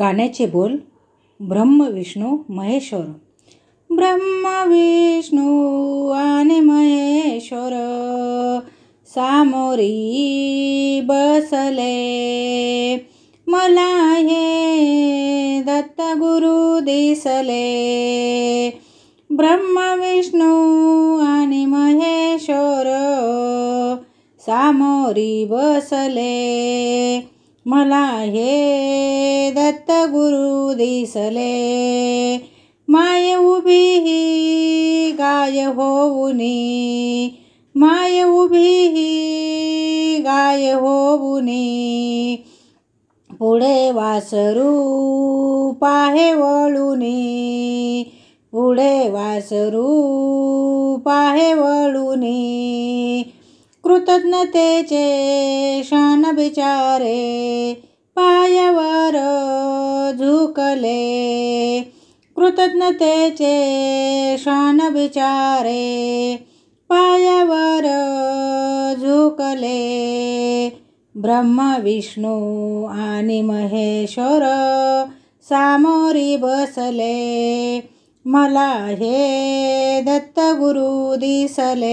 गाण्याचे बोल ब्रह्म विष्णू महेश्वर ब्रह्म विष्णू आणि महेश्वर सामोरी बसले मला हे दत्तगुरु दिसले ब्रह्म विष्णू आणि महेश्वर सामोरी बसले मला हे गुरु दिसले माय उभी गाय होऊनी माय उभी गाय होऊनी पुढे वासरू पाहे वळूनी पुढे वासरू पाहे वळूनी कृतज्ञतेचे क्षण विचारे पायावर झुकले कृतज्ञतेचे शान विचारे पायावर झुकले ब्रह्म विष्णू आणि महेश्वर सामोरी बसले मला हे दत्तगुरु दिसले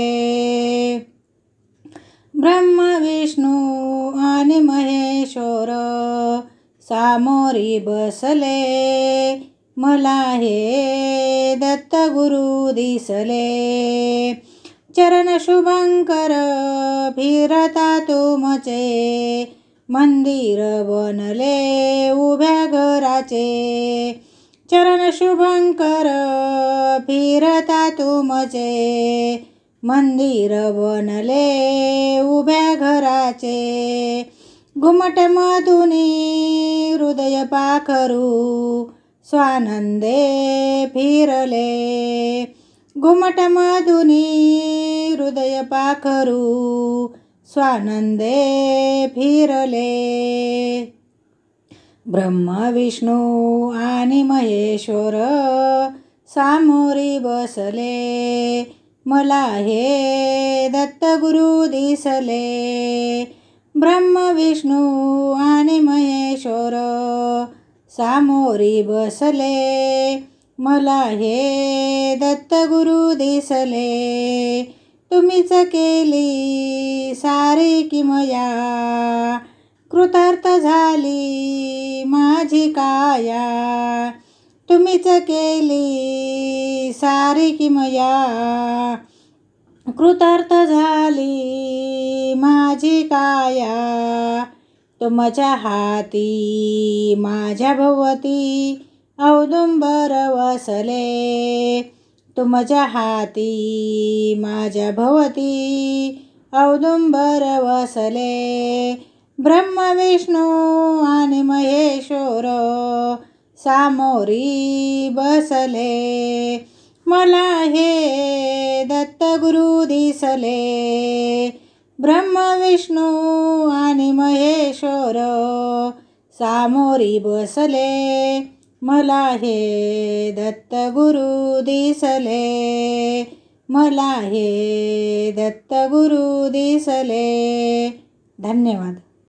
ब्रह्म विष्णू आणि महेश्वर सामोरी बसले मला हे दत्तगुरु दिसले चरण शुभंकर फिरता तुमचे मंदिर बनले उभ्या घराचे चरण शुभंकर फिरता तुमचे मिर बनल उभ्या घुट मधुनि हृदयपाकर स्वानन्दे फिर घुमट मधुनि हृदयपाखरुे फिर ब्रह्माविष्णु आ महेश्वर सामोरी बसले मला हे दत्तगुरु दिसले ब्रह्म विष्णू आणि महेश्वर सामोरी बसले मला हे दत्तगुरु दिसले तुम्हीच केली सारी किमया कृतार्थ झाली माझी काया तुम्हीच केली सारी की मया कृतार्थ झाली माझी काया तुमच्या हाती माझ्या भोवती औदुंबर वसले तुमच्या हाती माझ्या भोवती औदुंबर वसले विष्णू आणि महे सामोरी बसले मला हे दत्तगुरु दिसले ब्रह्म विष्णू आणि महेश्वर सामोरी बसले मला हे दत्तगुरु दिसले मला हे दत्तगुरु दिसले धन्यवाद